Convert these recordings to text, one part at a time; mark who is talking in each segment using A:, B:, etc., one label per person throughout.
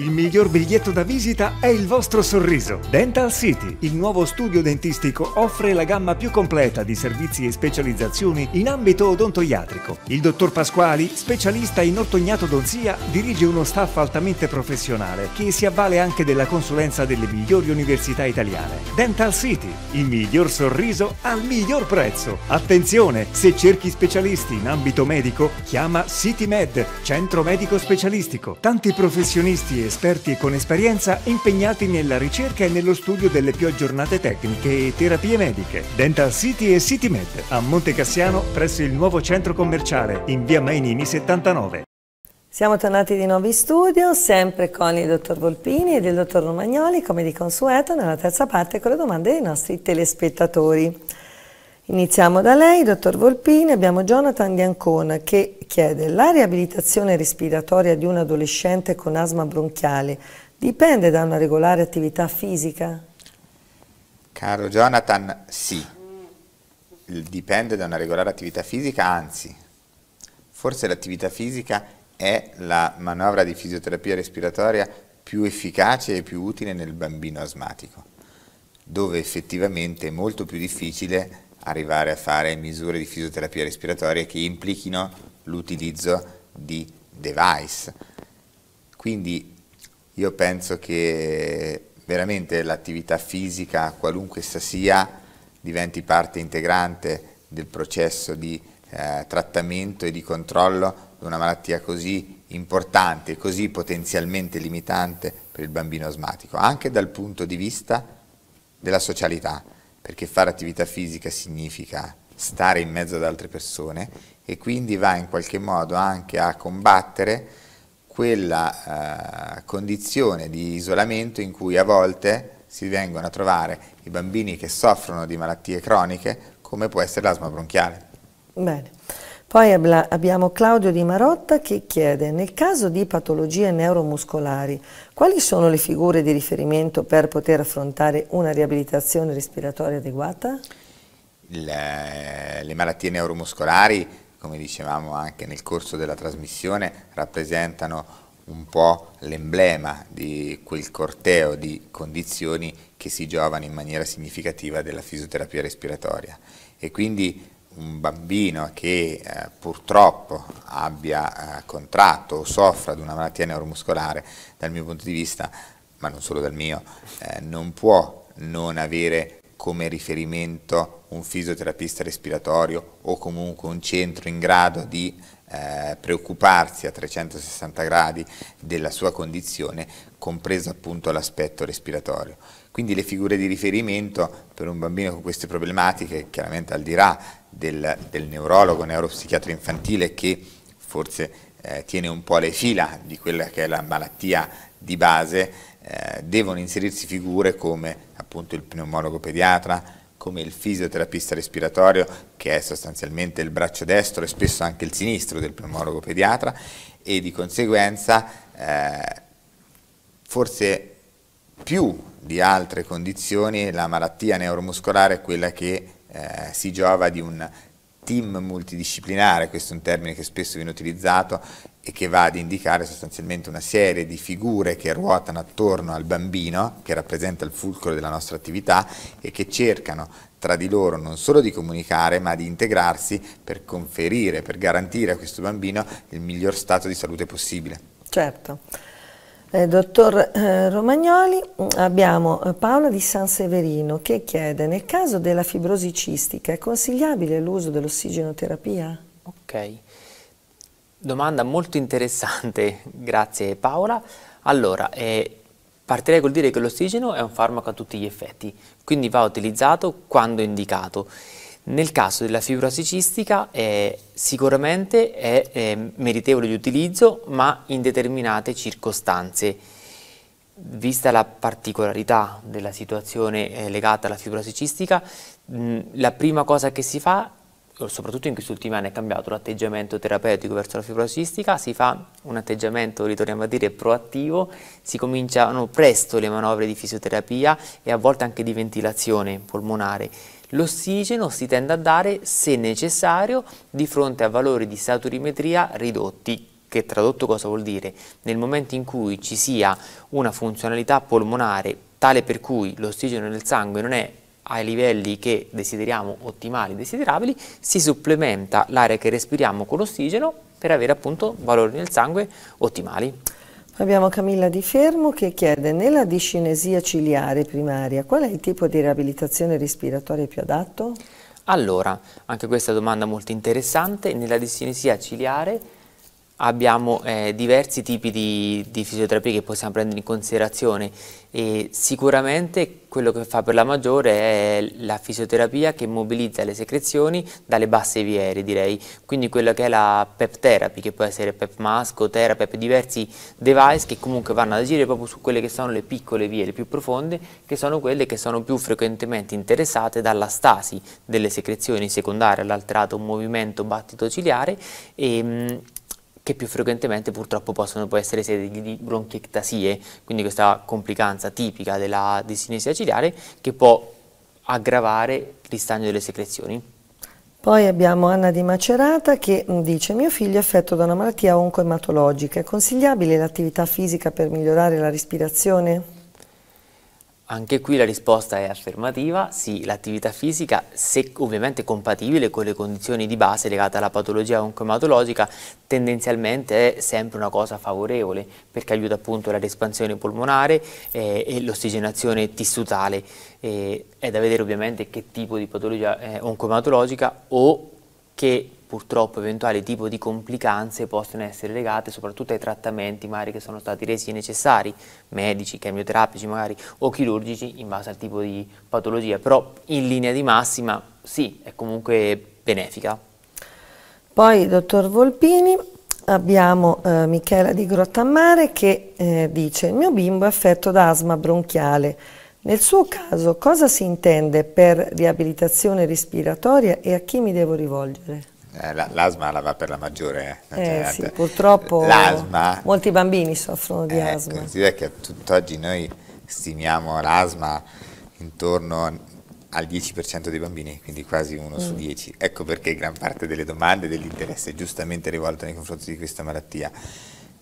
A: Il miglior biglietto da visita è il vostro sorriso. Dental City, il nuovo studio dentistico, offre la gamma più completa di servizi e specializzazioni in ambito odontoiatrico. Il dottor Pasquali, specialista in ortognatodonzia, dirige uno staff altamente professionale che si avvale anche della consulenza delle migliori università italiane. Dental City, il miglior sorriso al miglior prezzo. Attenzione, se cerchi specialisti in ambito medico, chiama CityMed, centro medico specialistico. Tanti professionisti e esperti e con esperienza impegnati nella ricerca e nello studio delle più aggiornate tecniche e terapie mediche. Dental City e City Med a Monte Cassiano presso il nuovo centro commerciale in via Mainini 79.
B: Siamo tornati di nuovo in studio, sempre con il dottor Volpini e il dottor Romagnoli, come di consueto, nella terza parte con le domande dei nostri telespettatori. Iniziamo da lei, dottor Volpini. Abbiamo Jonathan di Ancona che chiede la riabilitazione respiratoria di un adolescente con asma bronchiale dipende da una regolare attività fisica?
C: Caro Jonathan, sì. Dipende da una regolare attività fisica, anzi, forse l'attività fisica è la manovra di fisioterapia respiratoria più efficace e più utile nel bambino asmatico, dove effettivamente è molto più difficile arrivare a fare misure di fisioterapia respiratoria che implichino l'utilizzo di device. Quindi io penso che veramente l'attività fisica, qualunque essa sia, diventi parte integrante del processo di eh, trattamento e di controllo di una malattia così importante così potenzialmente limitante per il bambino asmatico, anche dal punto di vista della socialità, perché fare attività fisica significa stare in mezzo ad altre persone e quindi va in qualche modo anche a combattere quella eh, condizione di isolamento in cui a volte si vengono a trovare i bambini che soffrono di malattie croniche come può essere l'asma bronchiale.
B: Bene. Poi abbiamo Claudio Di Marotta che chiede, nel caso di patologie neuromuscolari, quali sono le figure di riferimento per poter affrontare una riabilitazione respiratoria adeguata?
C: Le, le malattie neuromuscolari, come dicevamo anche nel corso della trasmissione, rappresentano un po' l'emblema di quel corteo di condizioni che si giovano in maniera significativa della fisioterapia respiratoria e quindi un bambino che eh, purtroppo abbia eh, contratto o soffra di una malattia neuromuscolare, dal mio punto di vista, ma non solo dal mio, eh, non può non avere come riferimento un fisioterapista respiratorio o comunque un centro in grado di eh, preoccuparsi a 360 gradi della sua condizione, compreso appunto l'aspetto respiratorio. Quindi le figure di riferimento per un bambino con queste problematiche, chiaramente al di là del, del neurologo, neuropsichiatra infantile che forse eh, tiene un po' le fila di quella che è la malattia di base, eh, devono inserirsi figure come appunto il pneumologo pediatra, come il fisioterapista respiratorio, che è sostanzialmente il braccio destro e spesso anche il sinistro del pneumologo pediatra, e di conseguenza eh, forse più di altre condizioni, la malattia neuromuscolare è quella che eh, si giova di un team multidisciplinare, questo è un termine che spesso viene utilizzato e che va ad indicare sostanzialmente una serie di figure che ruotano attorno al bambino, che rappresenta il fulcro della nostra attività, e che cercano tra di loro non solo di comunicare, ma di integrarsi per conferire, per garantire a questo bambino il miglior stato di salute possibile.
B: Certo. Eh, dottor eh, Romagnoli, abbiamo eh, Paola di San Severino che chiede, nel caso della fibrosi cistica è consigliabile l'uso dell'ossigenoterapia?
D: Ok, domanda molto interessante, grazie Paola. Allora, eh, partirei col dire che l'ossigeno è un farmaco a tutti gli effetti, quindi va utilizzato quando indicato. Nel caso della fibra sicistica eh, sicuramente è eh, meritevole di utilizzo ma in determinate circostanze. Vista la particolarità della situazione eh, legata alla fibra sicistica, mm, la prima cosa che si fa, soprattutto in questi ultimi anni è cambiato l'atteggiamento terapeutico verso la fibra sicistica, si fa un atteggiamento, ritorniamo a dire, proattivo, si cominciano presto le manovre di fisioterapia e a volte anche di ventilazione polmonare L'ossigeno si tende a dare, se necessario, di fronte a valori di saturimetria ridotti, che tradotto cosa vuol dire? Nel momento in cui ci sia una funzionalità polmonare tale per cui l'ossigeno nel sangue non è ai livelli che desideriamo ottimali, desiderabili, si supplementa l'aria che respiriamo con l'ossigeno per avere appunto valori nel sangue ottimali.
B: Abbiamo Camilla Di Fermo che chiede nella discinesia ciliare primaria qual è il tipo di riabilitazione respiratoria più adatto?
D: Allora, anche questa domanda molto interessante, nella discinesia ciliare Abbiamo eh, diversi tipi di, di, fisioterapie che possiamo prendere in considerazione e sicuramente quello che fa per la maggiore è la fisioterapia che mobilizza le secrezioni dalle basse viere direi, quindi quella che è la PEP therapy che può essere PEP masco, Tera, PEP, diversi device che comunque vanno ad agire proprio su quelle che sono le piccole vie, le più profonde, che sono quelle che sono più frequentemente interessate dalla stasi delle secrezioni secondarie all'alterato movimento battito ciliare e, mm, che più frequentemente purtroppo possono poi essere sede di bronchiectasie, quindi questa complicanza tipica della distinesia ciliare che può aggravare il ristagno delle secrezioni.
B: Poi abbiamo Anna di Macerata che mm, dice mio figlio è affetto da una malattia oncoematologica, è consigliabile l'attività fisica per migliorare la respirazione?
D: Anche qui la risposta è affermativa, sì, l'attività fisica, se ovviamente compatibile con le condizioni di base legate alla patologia oncoematologica, tendenzialmente è sempre una cosa favorevole perché aiuta appunto la respansione polmonare eh, e l'ossigenazione tissutale. Eh, è da vedere ovviamente che tipo di patologia eh, oncoematologica o che purtroppo eventuali tipi di complicanze possono essere legate soprattutto ai trattamenti magari che sono stati resi necessari, medici, chemioterapici magari o chirurgici in base al tipo di patologia, però in linea di massima sì, è comunque benefica.
B: Poi dottor Volpini, abbiamo eh, Michela di Grottammare che eh, dice il mio bimbo è affetto da asma bronchiale, nel suo caso cosa si intende per riabilitazione respiratoria e a chi mi devo rivolgere?
C: Eh, l'asma la va per la maggiore. Eh, eh cioè, sì, eh,
B: purtroppo molti bambini soffrono di eh, asma.
C: Considera che tutt'oggi noi stimiamo l'asma intorno al 10% dei bambini, quindi quasi uno mm. su 10. Ecco perché gran parte delle domande e dell'interesse è giustamente rivolto nei confronti di questa malattia.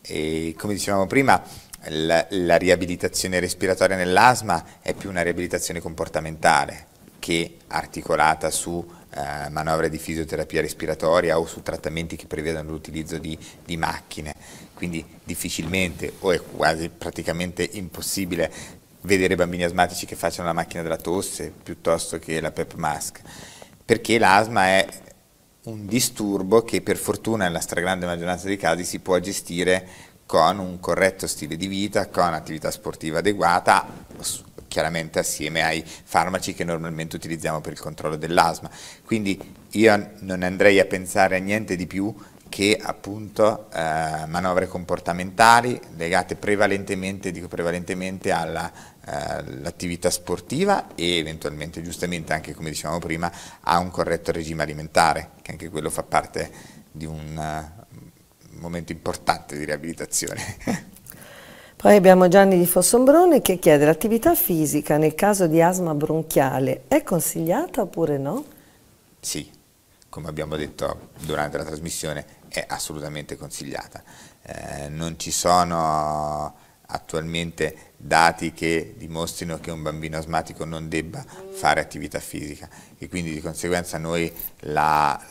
C: E come dicevamo prima, la, la riabilitazione respiratoria nell'asma è più una riabilitazione comportamentale che articolata su eh, manovre di fisioterapia respiratoria o su trattamenti che prevedono l'utilizzo di, di macchine, quindi difficilmente o è quasi praticamente impossibile vedere bambini asmatici che facciano la macchina della tosse piuttosto che la PEP mask, perché l'asma è un disturbo che per fortuna nella stragrande maggioranza dei casi si può gestire con un corretto stile di vita, con attività sportiva adeguata, chiaramente assieme ai farmaci che normalmente utilizziamo per il controllo dell'asma. Quindi io non andrei a pensare a niente di più che appunto eh, manovre comportamentali legate prevalentemente, prevalentemente eh, all'attività eh, sportiva e eventualmente giustamente anche come dicevamo prima a un corretto regime alimentare, che anche quello fa parte di un uh, momento importante di riabilitazione.
B: Poi abbiamo Gianni di Fossombrone che chiede l'attività fisica nel caso di asma bronchiale è consigliata oppure no?
C: Sì, come abbiamo detto durante la trasmissione è assolutamente consigliata. Eh, non ci sono attualmente dati che dimostrino che un bambino asmatico non debba fare attività fisica e quindi di conseguenza noi la,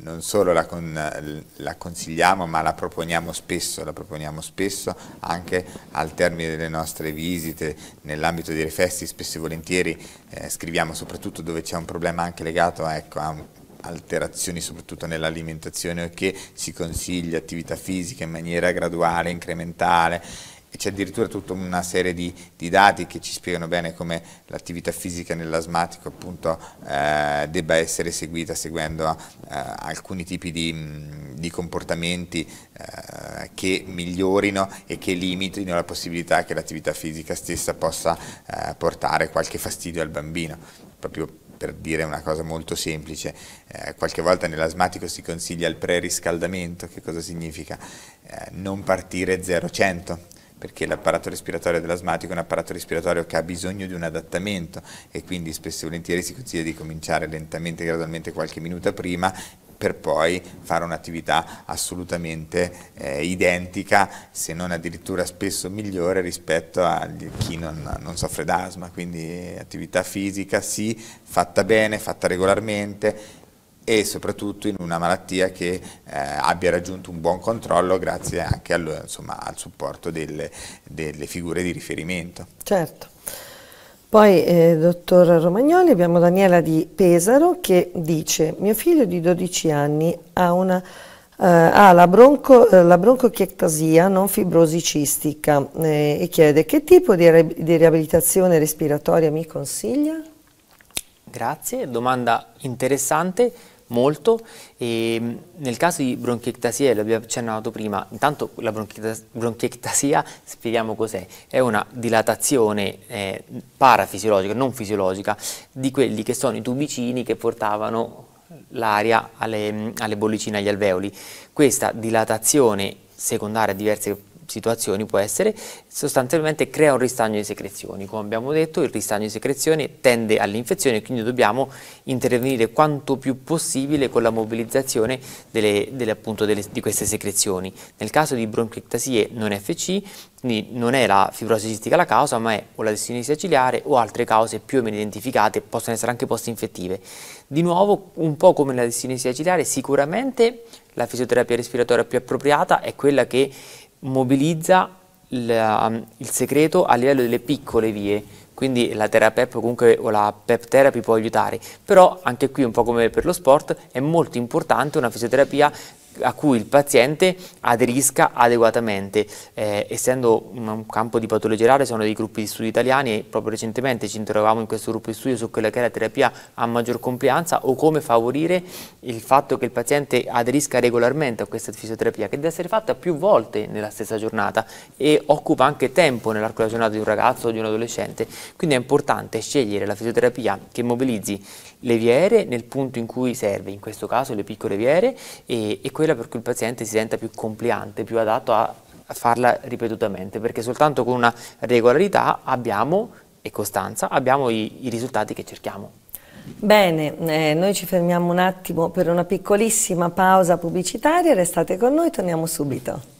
C: non solo la, con, la, consigliamo ma la proponiamo spesso, la proponiamo spesso anche al termine delle nostre visite nell'ambito dei refesti spesso e volentieri eh, scriviamo soprattutto dove c'è un problema anche legato ecco, a alterazioni soprattutto nell'alimentazione o che si consiglia attività fisica in maniera graduale, incrementale c'è addirittura tutta una serie di, di, dati che ci spiegano bene come l'attività fisica nell'asmatico appunto eh, debba essere seguita seguendo eh, alcuni tipi di, mm, di comportamenti eh, che migliorino e che limitino la possibilità che l'attività fisica stessa possa eh, portare qualche fastidio al bambino, proprio per dire una cosa molto semplice, eh, qualche volta nell'asmatico si consiglia il preriscaldamento, che cosa significa? Eh, non partire 0-100, perché l'apparato respiratorio dell'asmatico è un apparato respiratorio che ha bisogno di un adattamento e quindi spesso e volentieri si consiglia di cominciare lentamente gradualmente qualche minuto prima per poi fare un'attività assolutamente eh, identica, se non addirittura spesso migliore rispetto a chi non, non soffre d'asma, quindi attività fisica sì, fatta bene, fatta regolarmente e soprattutto in una malattia che eh, abbia raggiunto un buon controllo grazie anche al, insomma, al supporto delle, delle, figure di riferimento.
B: Certo. Poi, eh, dottor Romagnoli, abbiamo Daniela di Pesaro che dice mio figlio di 12 anni ha, una, eh, ha la, bronco, eh, la, broncochiectasia non fibrosicistica eh, e chiede che tipo di, di riabilitazione respiratoria mi consiglia?
D: Grazie, domanda interessante molto e mm, nel caso di bronchiectasia, l'abbiamo accennato prima, intanto la bronchiectasia, spieghiamo cos'è, è una dilatazione eh, parafisiologica, non fisiologica, di quelli che sono i tubicini che portavano l'aria alle, mm, alle bollicine, agli alveoli. Questa dilatazione secondaria a diverse situazioni può essere, sostanzialmente crea un ristagno di secrezioni. Come abbiamo detto, il ristagno di secrezioni tende all'infezione, quindi dobbiamo intervenire quanto più possibile con la mobilizzazione delle, delle, appunto, delle, di queste secrezioni. Nel caso di bronchiectasie non FC, quindi non è la fibrosi cistica la causa, ma è o la distinesi ciliare o altre cause più o meno identificate, possono essere anche post-infettive. Di nuovo, un po' come la distinesi ciliare, sicuramente la fisioterapia respiratoria più appropriata è quella che mobilizza la, um, il segreto a livello delle piccole vie, quindi la TeraPep comunque o la Pep Therapy può aiutare, però anche qui un po' come per lo sport è molto importante una fisioterapia a cui il paziente aderisca adeguatamente. Eh, essendo un campo di patologie rare, sono dei gruppi di studio italiani e proprio recentemente ci interrogavamo in questo gruppo di studio su quella che è la terapia a maggior complianza o come favorire il fatto che il paziente aderisca regolarmente a questa fisioterapia, che deve essere fatta più volte nella stessa giornata e occupa anche tempo nell'arco della giornata di un ragazzo o di un adolescente. Quindi è importante scegliere la fisioterapia che mobilizzi le viere nel punto in cui serve, in questo caso le piccole viere, e, e quella per cui il paziente si senta più compliante, più adatto a, a farla ripetutamente, perché soltanto con una regolarità abbiamo, e costanza, abbiamo i, i risultati che cerchiamo.
B: Bene, eh, noi ci fermiamo un attimo per una piccolissima pausa pubblicitaria, restate con noi, torniamo subito.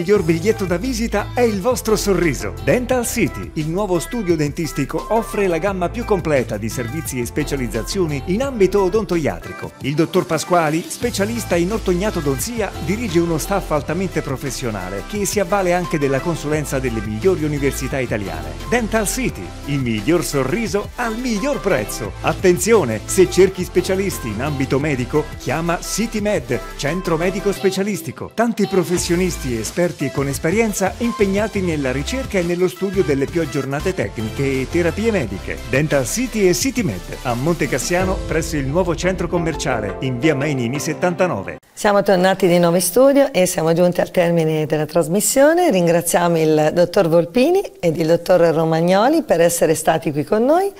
A: miglior biglietto da visita è il vostro sorriso. Dental City, il nuovo studio dentistico, offre la gamma più completa di servizi e specializzazioni in ambito odontoiatrico. Il dottor Pasquali, specialista in ortognatodonzia, dirige uno staff altamente professionale che si avvale anche della consulenza delle migliori università italiane. Dental City, il miglior sorriso al miglior prezzo. Attenzione, se cerchi specialisti in ambito medico, chiama CityMed, centro medico specialistico. Tanti professionisti e esperti esperti e con esperienza impegnati nella ricerca e nello studio delle più aggiornate tecniche e terapie mediche. Dental City e CityMed a Monte Cassiano presso il nuovo centro commerciale in via Mainini 79.
B: Siamo tornati di nuovo in studio e siamo giunti al termine della trasmissione. Ringraziamo il dottor Volpini ed il dottor Romagnoli per essere stati qui con noi.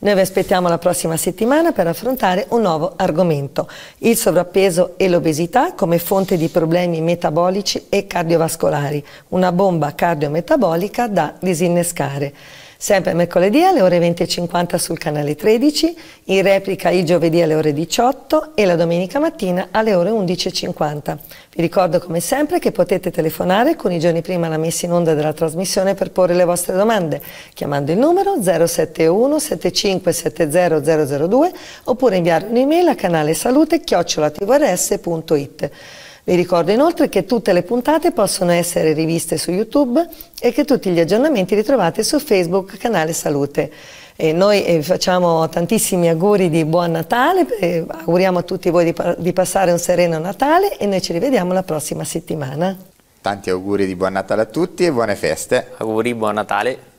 B: Noi vi aspettiamo la prossima settimana per affrontare un nuovo argomento, il sovrappeso e l'obesità come fonte di problemi metabolici e cardiovascolari, una bomba cardiometabolica da disinnescare sempre mercoledì alle ore 20.50 sul canale 13, in replica il giovedì alle ore 18 e la domenica mattina alle ore 11.50. Vi ricordo come sempre che potete telefonare con i giorni prima la messa in onda della trasmissione per porre le vostre domande, chiamando il numero 071 75 70002 oppure inviare un'email a canale salute chiocciolatvrs.it. Vi ricordo inoltre che tutte le puntate possono essere riviste su YouTube e che tutti gli aggiornamenti li trovate su Facebook Canale Salute. E noi eh, facciamo tantissimi auguri di buon Natale, eh, auguriamo a tutti voi di, di passare un sereno Natale e noi ci rivediamo la prossima settimana.
C: Tanti auguri di buon Natale a tutti e buone feste. Auguri,
D: buon Natale.